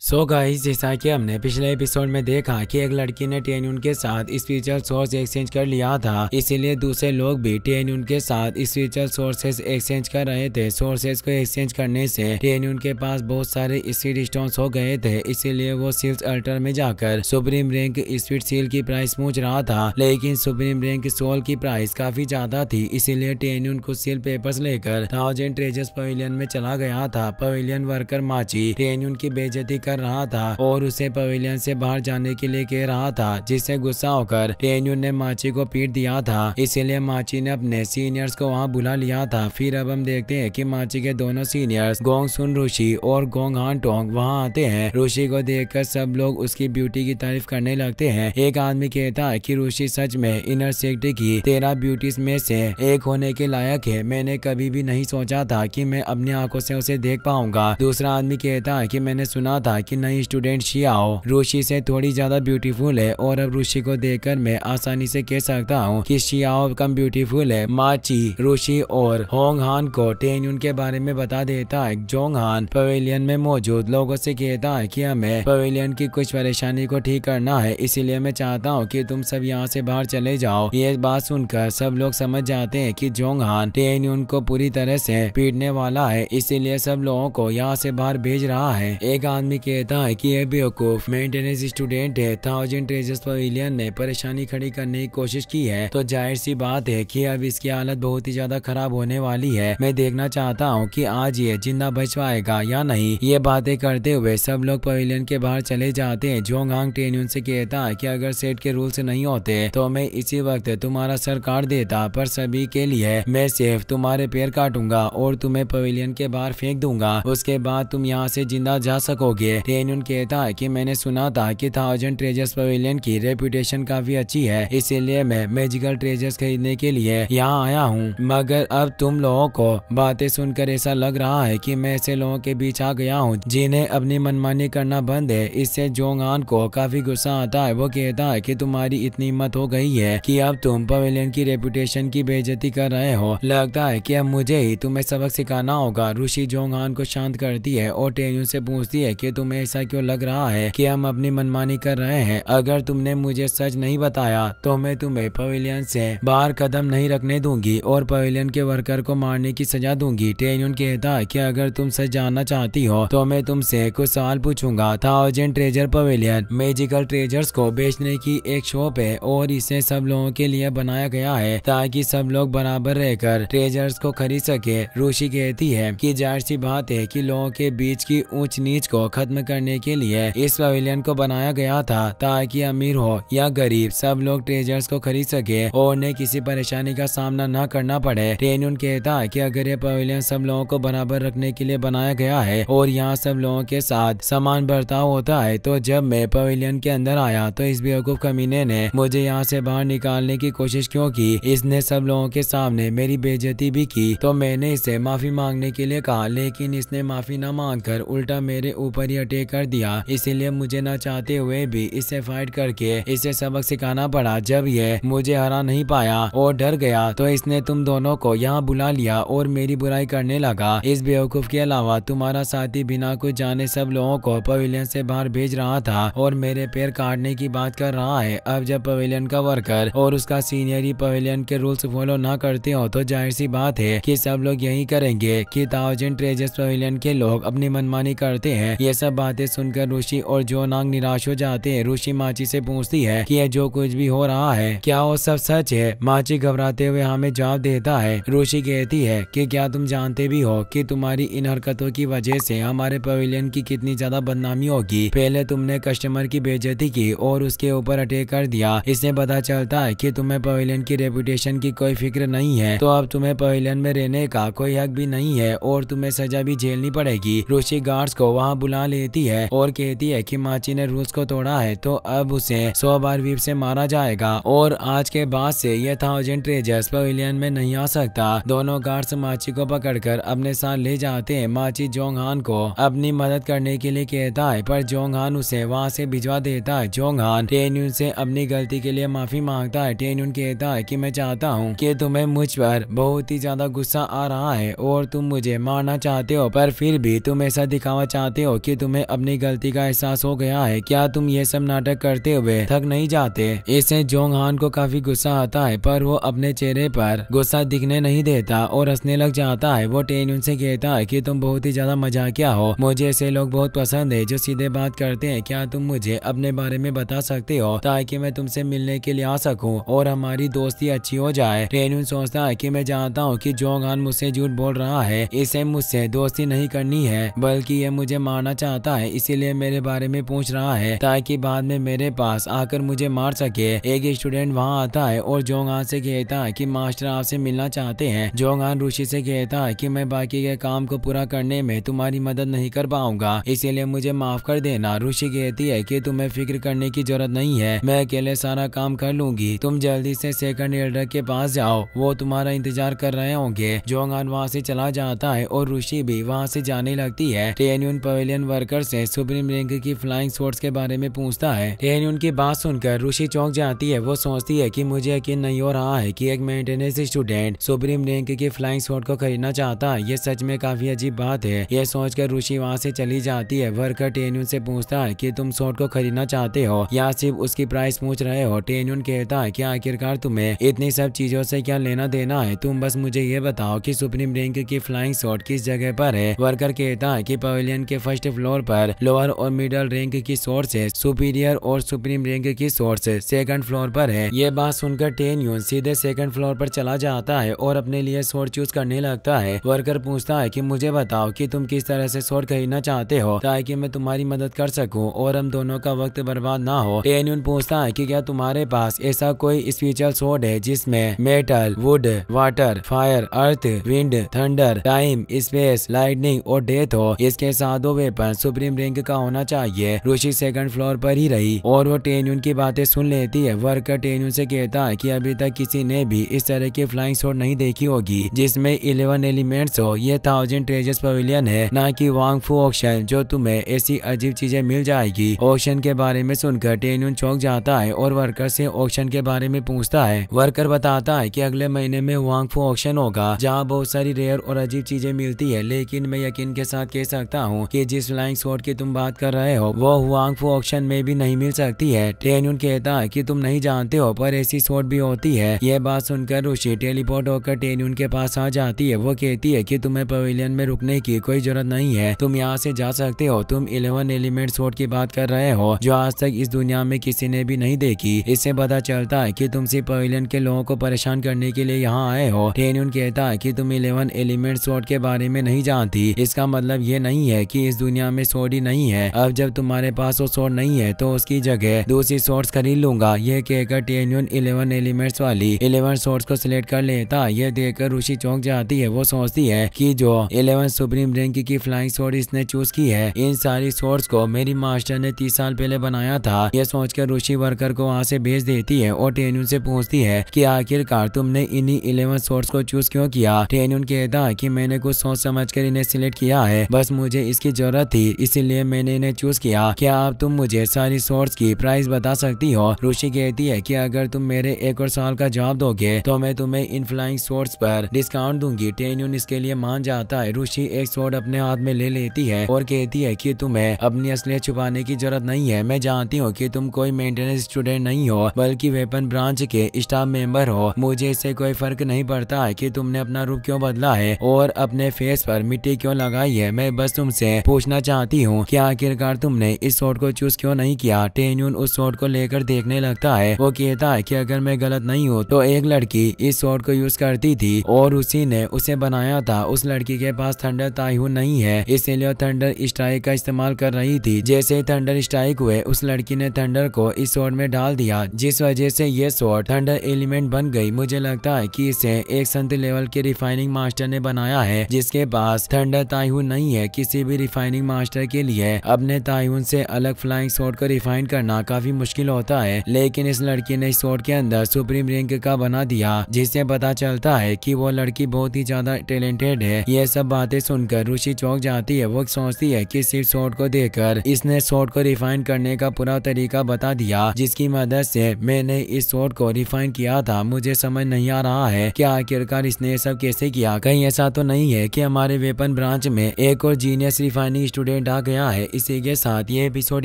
सो so guys जैसा कि हमने पिछले एपिसोड में देखा कि एक लड़की ने टेन के साथ स्पिरिचुअल सोर्स एक्सचेंज कर लिया था इसीलिए दूसरे लोग भी टेन के साथ स्पिरिचुअल सोर्सेज एक्सचेंज कर रहे थे सोर्सेज को एक्सचेंज करने से टीएनयून के पास बहुत सारे स्पीड स्टोन हो गए थे इसीलिए वो सील्स अल्टर में जाकर सुप्रीम रैंक स्पीड सील की प्राइस पूछ रहा था लेकिन सुप्रीम रैंक सोल की प्राइस काफी ज्यादा थी इसीलिए टीएनयून को सील पेपर लेकर थाउजेंड ट्रेजर्स पवेलियन में चला गया था पवेलियन वर्कर माची टीएनयून की बेजती कर रहा था और उसे पवेलियन से बाहर जाने के लिए कह रहा था जिससे गुस्सा होकर टेन्यू ने माची को पीट दिया था इसीलिए माची ने अपने सीनियर्स को वहाँ बुला लिया था फिर अब हम देखते हैं कि माची के दोनों सीनियर्स गोंग सुन ऋषि और गोंग हान टोंग वहाँ आते हैं ऋषि को कर सब लोग उसकी ब्यूटी की तारीफ करने लगते है एक आदमी कहता है की ऋषि सच में इनर सेक्टर की तेरह ब्यूटी में से एक होने के लायक है मैंने कभी भी नहीं सोचा था की मैं अपनी आंखों से उसे देख पाऊंगा दूसरा आदमी कहता है की मैंने सुना था लगा कि नई स्टूडेंट शियाओ रूशी से थोड़ी ज्यादा ब्यूटीफुल है और अब रूशी को देखकर मैं आसानी से कह सकता हूँ कि शियाओ कम ब्यूटीफुल है माची रूशी और होंग हान को टेन के बारे में बता देता है जोंग हान पवेलियन में मौजूद लोगो ऐसी कहता है की हमें पवेलियन की कुछ परेशानी को ठीक करना है इसीलिए मैं चाहता हूँ की तुम सब यहाँ ऐसी बाहर चले जाओ ये बात सुनकर सब लोग समझ जाते हैं की जोंग हान टेन को पूरी तरह ऐसी पीटने वाला है इसीलिए सब लोगों को यहाँ से बाहर भेज रहा है एक आदमी कहता है कि यह बेवकूफ मेंटेनेंस स्टूडेंट है थाउजेंड ट्रेजर्स पवेलियन ने परेशानी खड़ी करने की कोशिश की है तो जाहिर सी बात है कि अब इसकी हालत बहुत ही ज्यादा खराब होने वाली है मैं देखना चाहता हूँ कि आज ये जिंदा बच पाएगा या नहीं ये बातें करते हुए सब लोग पवेलियन के बाहर चले जाते हैं जो गांग ट्रेन से कहता है की अगर सेट के रूल्स नहीं होते तो मैं इसी वक्त तुम्हारा सर काट देता पर सभी के लिए मैं सिर्फ तुम्हारे पैर काटूंगा और तुम्हें पवेलियन के बाहर फेंक दूंगा उसके बाद तुम यहाँ से जिंदा जा सकोगे टेन टेन्यून कहता है कि मैंने सुना था कि थाउजेंड ट्रेजर्स पवेलियन की रेपुटेशन काफी अच्छी है इसीलिए मैं मेजिकल ट्रेजर्स खरीदने के लिए यहाँ आया हूँ मगर अब तुम लोगों को बातें सुनकर ऐसा लग रहा है कि मैं ऐसे लोगों के बीच आ गया हूँ जिन्हें अपनी मनमानी करना बंद है इससे जोंगान को काफी गुस्सा आता है वो कहता है कि तुम्हारी इतनी हिम्मत हो गई है कि अब तुम पवेलियन की रेपुटेशन की बेजती कर रहे हो लगता है कि अब मुझे ही तुम्हें सबक सिखाना होगा ऋषि जोंगान को शांत करती है और टेन्यू से पूछती है कि तुम तुम्हें ऐसा क्यों लग रहा है कि हम अपनी मनमानी कर रहे हैं अगर तुमने मुझे सच नहीं बताया तो मैं तुम्हें पवेलियन से बाहर कदम नहीं रखने दूंगी और पवेलियन के वर्कर को मारने की सजा दूंगी टेन्यून कहता है अगर तुम सच जानना चाहती हो तो मैं तुमसे कुछ सवाल पूछूंगा thousand treasure pavilion magical treasures को बेचने की एक शॉप है और इसे सब लोगों के लिए बनाया गया है ताकि सब लोग बराबर रहकर ट्रेजर्स को खरीद सके रूशी कहती है कि जाहिर सी बात है कि लोगों के बीच की ऊंच नीच को खत्म खत्म करने के लिए इस पवेलियन को बनाया गया था ताकि अमीर हो या गरीब सब लोग ट्रेजर्स को खरीद सके और उन्हें किसी परेशानी का सामना न करना पड़े रेन्यून कहता है अगर ये पवेलियन सब लोगों को बराबर रखने के लिए बनाया गया है और यहाँ सब लोगों के साथ समान बर्ताव होता है तो जब मैं पवेलियन के अंदर आया तो इस बेवकूफ कमीने ने मुझे यहाँ से बाहर निकालने की कोशिश क्यों की इसने सब लोगों के सामने मेरी बेजती भी की तो मैंने इसे माफी मांगने के लिए कहा लेकिन इसने माफी न मांग कर उल्टा मेरे ऊपर ही अटैक कर दिया इसीलिए मुझे न चाहते हुए भी इससे फाइट करके इसे सबक सिखाना पड़ा जब ये मुझे हरा नहीं पाया और डर गया तो इसने तुम दोनों को यहाँ बुला लिया और मेरी बुराई करने लगा इस बेवकूफ के अलावा तुम्हारा साथी बिना कुछ जाने सब लोगों को पवेलियन से बाहर भेज रहा था और मेरे पैर काटने की बात कर रहा है अब जब पवेलियन का वर्कर और उसका सीनियर ही पवेलियन के रूल्स फॉलो न करते हो तो जाहिर सी बात है कि सब लोग यही करेंगे कि थाउजेंड ट्रेजर्स पवेलियन के लोग अपनी मनमानी करते हैं ये सब बातें सुनकर ऋषि और जोनांग निराश हो जाते हैं ऋषि माची से पूछती है कि यह जो कुछ भी हो रहा है क्या वो सब सच है माची घबराते हुए हमें जवाब देता है ऋषि कहती है कि क्या तुम जानते भी हो कि तुम्हारी इन हरकतों की वजह से हमारे पवेलियन की कितनी ज्यादा बदनामी होगी पहले तुमने कस्टमर की बेजती की और उसके ऊपर अटैक कर दिया इससे पता चलता है की तुम्हें पवेलियन की रेपुटेशन की कोई फिक्र नहीं है तो अब तुम्हे पवेलियन में रहने का कोई हक भी नहीं है और तुम्हें सजा भी झेलनी पड़ेगी ऋषि गार्ड्स को वहाँ बुला ले लेती है और कहती है कि माची ने रूल्स को तोड़ा है तो अब उसे सौ बार वीप से मारा जाएगा और आज के बाद से यह थाउजेंड ट्रेजर्स पवेलियन में नहीं आ सकता दोनों गार्ड्स माची को पकड़कर अपने साथ ले जाते हैं माची जोंगहान को अपनी मदद करने के लिए कहता है पर जोंगहान उसे वहाँ से भिजवा देता है जोंग हान टेन्यून से अपनी गलती के लिए माफी मांगता है टेन्यून कहता है कि मैं चाहता हूँ कि तुम्हें मुझ पर बहुत ही ज्यादा गुस्सा आ रहा है और तुम मुझे मारना चाहते हो पर फिर भी तुम ऐसा दिखावा चाहते हो की तुम्हें अपनी गलती का एहसास हो गया है क्या तुम ये सब नाटक करते हुए थक नहीं जाते इसे जोंग हान को काफी गुस्सा आता है पर वो अपने चेहरे पर गुस्सा दिखने नहीं देता और हंसने लग जाता है वो टेन उनसे कहता है की तुम बहुत ही ज्यादा मजाकिया हो मुझे ऐसे लोग बहुत पसंद है जो सीधे बात करते हैं क्या तुम मुझे अपने बारे में बता सकते हो ताकि मैं तुमसे मिलने के लिए आ सकूं और हमारी दोस्ती अच्छी हो जाए टेन सोचता है कि मैं जानता हूँ कि जोंग हान मुझसे झूठ बोल रहा है इसे मुझसे दोस्ती नहीं करनी है बल्कि ये मुझे मारना चाहता चाहता है इसीलिए मेरे बारे में पूछ रहा है ताकि बाद में मेरे पास आकर मुझे मार सके एक स्टूडेंट वहाँ आता है और जोंगान से कहता है कि मास्टर आपसे मिलना चाहते हैं जोंगान ऋषि से कहता है कि मैं बाकी के काम को पूरा करने में तुम्हारी मदद नहीं कर पाऊंगा इसीलिए मुझे माफ कर देना ऋषि कहती है की तुम्हें फिक्र करने की जरूरत नहीं है मैं अकेले सारा काम कर लूंगी तुम जल्दी से सेकंड एल्डर के पास जाओ वो तुम्हारा इंतजार कर रहे होंगे जोंगान वहाँ से चला जाता है और ऋषि भी वहाँ से जाने लगती है ट्रेन पवेलियन वर्ग वर्कर से सुप्रीम रिंग की फ्लाइंग स्वॉर्ड्स के बारे में पूछता है टेन उनकी बात सुनकर ऋषि चौंक जाती है वो सोचती है की मुझे यकीन नहीं हो रहा है की एक मेंटेनेंस स्टूडेंट सुप्रीम रैंक की फ्लाइंग स्वॉर्ड को खरीदना चाहता है ये सच में काफी अजीब बात है यह सोचकर ऋषि वहाँ से चली जाती है वर्कर टेन्यून से पूछता है की तुम शॉर्ट को खरीदना चाहते हो या सिर्फ उसकी प्राइस पूछ रहे हो टेन्यून कहता है की आखिरकार तुम्हें इतनी सब चीजों से क्या लेना देना है तुम बस मुझे ये बताओ कि सुप्रीम रैंक की फ्लाइंग शॉट किस जगह पर है वर्कर कहता है कि पवेलियन के फर्स्ट फ्लोर तौर पर लोअर और मिडल रैंक की सोर्सेज सुपीरियर और सुप्रीम रैंक की सोर्सेज सेकंड फ्लोर पर है ये बात सुनकर टेन यून सीधे सेकंड फ्लोर पर चला जाता है और अपने लिए सोर्ट चूज करने लगता है वर्कर पूछता है की मुझे बताओ कि तुम किस तरह ऐसी सोर्ट खरीदना चाहते हो ताकि मैं तुम्हारी मदद कर सकूँ और हम दोनों का वक्त बर्बाद न हो टेन यून पूछता है की क्या तुम्हारे पास ऐसा कोई स्पेशल सोर्ट है जिसमे metal wood water fire earth wind thunder time space lightning और डेथ हो इसके साथ वेपन सुप्रीम रैंक का होना चाहिए रुषि सेकंड फ्लोर पर ही रही और वो टेन्यून की बातें सुन लेती है वर्कर टेन्यून से कहता है कि अभी तक किसी ने भी इस तरह की फ्लाइंग शॉट नहीं देखी होगी जिसमे इलेवन एलिमेंट्स हो ये थाउजेंड ट्रेजर्स पवेलियन है न की वांग फू ऑक्शन जो तुम्हे ऐसी अजीब चीजें मिल जाएगी ऑक्शन के बारे में सुनकर टेन्यून चौक जाता है और वर्कर से ऑक्शन के बारे में पूछता है वर्कर बताता है कि अगले महीने में वांग फू ऑक्शन होगा जहाँ बहुत सारी रेयर और अजीब चीजें मिलती है लेकिन मैं यकीन के साथ कह सकता हूँ की जिस फ्लाइंग इकोनॉमिक स्कॉट की तुम बात कर रहे हो वो हुआंग फू ऑप्शन में भी नहीं मिल सकती है टेन्यून कहता है की तुम नहीं जानते हो पर ऐसी स्कॉट भी होती है ये बात सुनकर रुशि टेलीपोर्ट होकर टेन्यून के पास आ जाती है वो कहती है की तुम्हें पवेलियन में रुकने की कोई जरूरत नहीं है तुम यहाँ से जा सकते हो तुम इलेवन एलिमेंट स्कॉट की बात कर रहे हो जो आज तक इस दुनिया में किसी ने भी नहीं देखी इससे पता चलता है की तुम सिर्फ पवेलियन के लोगों को परेशान करने के लिए यहाँ आए हो टेन्यून कहता है की तुम इलेवन एलिमेंट स्कॉट के बारे में नहीं जानती इसका मतलब ये नहीं है कि इस दुनिया में ही नहीं है अब जब तुम्हारे पास वो सोर्ड नहीं है तो उसकी जगह दूसरी सोर्स खरीद लूंगा यह कहकर टेन्यून इलेवन एलिमेंट्स वाली इलेवन सोर्स को सिलेक्ट कर लेता यह देखकर ऋषि चौंक जाती है वो सोचती है की जो इलेवन सुप्रीम रैंक की फ्लाइंग सोर्ड इसने चूज की है इन सारी सोर्स को मेरी मास्टर ने तीस साल पहले बनाया था यह सोचकर ऋषि वर्कर को वहाँ से भेज देती है और टेन्यून से पूछती है की आखिरकार तुमने इन्हीं इलेवन सोर्स को चूज क्यों किया टेन्यून कहता है कि मैंने कुछ सोच समझ कर इन्हें सिलेक्ट किया है बस मुझे इसकी जरूरत थी थी इसीलिए मैंने इन्हें चूज किया क्या आप तुम मुझे सारी सोर्स की प्राइस बता सकती हो रुशि कहती है की अगर तुम मेरे एक और साल का जवाब दोगे तो मैं तुम्हें इन फ्लाइंग सोर्स पर डिस्काउंट दूंगी टेन्यून इसके लिए मान जाता है रुशि एक सोर्ड अपने हाथ में ले लेती है और कहती है की तुम्हें अपनी असलियत छुपाने की जरूरत नहीं है मैं जानती हूँ की तुम कोई मेंटेनेंस स्टूडेंट नहीं हो बल्कि वेपन ब्रांच के स्टाफ मेंबर हो मुझे इससे कोई फर्क नहीं पड़ता है की तुमने अपना रूप क्यों बदला है और अपने फेस पर मिट्टी क्यों लगाई है मैं बस तुमसे पूछना चाहती चाहती हूँ कि आखिरकार तुमने इस शॉट को चूज क्यों नहीं किया टेन्यून उस शॉट को लेकर देखने लगता है वो कहता है कि अगर मैं गलत नहीं हूँ तो एक लड़की इस शॉट को यूज करती थी और उसी ने उसे बनाया था उस लड़की के पास थंडर ताइहून नहीं है इसीलिए थंडर स्ट्राइक का इस्तेमाल कर रही थी जैसे थंडर स्ट्राइक हुए उस लड़की ने थंडर को इस शॉट में डाल दिया जिस वजह से ये शॉट थंडर एलिमेंट बन गई मुझे लगता है कि इसे एक संत लेवल के रिफाइनिंग मास्टर ने बनाया है जिसके पास थंडर ताइहून नहीं है किसी भी रिफाइनिंग मास्टर मास्टर के लिए अपने तायुन से अलग फ्लाइंग शॉट को रिफाइन करना काफी मुश्किल होता है लेकिन इस लड़की ने शॉट के अंदर सुप्रीम रिंग का बना दिया जिससे पता चलता है की वो लड़की बहुत ही ज्यादा टैलेंटेड है ये सब बातें सुनकर रुचि चौक जाती है वो सोचती है की सिर्फ शॉट को देखकर इसने शॉट को रिफाइन करने का पूरा तरीका बता दिया जिसकी मदद से मैंने इस शॉट को रिफाइन किया था मुझे समझ नहीं आ रहा है कि आखिरकार इसने सब कैसे किया कहीं ऐसा तो नहीं है की हमारे वेपन ब्रांच में एक और जीनियस रिफाइनिंग स्टूडेंट एंड आ गया है इसी के साथ ये एपिसोड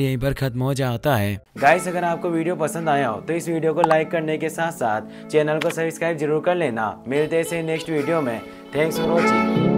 यहीं पर खत्म हो जाता है गाइस अगर आपको वीडियो पसंद आया हो तो इस वीडियो को लाइक करने के साथ साथ चैनल को सब्सक्राइब जरूर कर लेना मिलते हैं नेक्स्ट वीडियो में थैंक्स फॉर वॉचिंग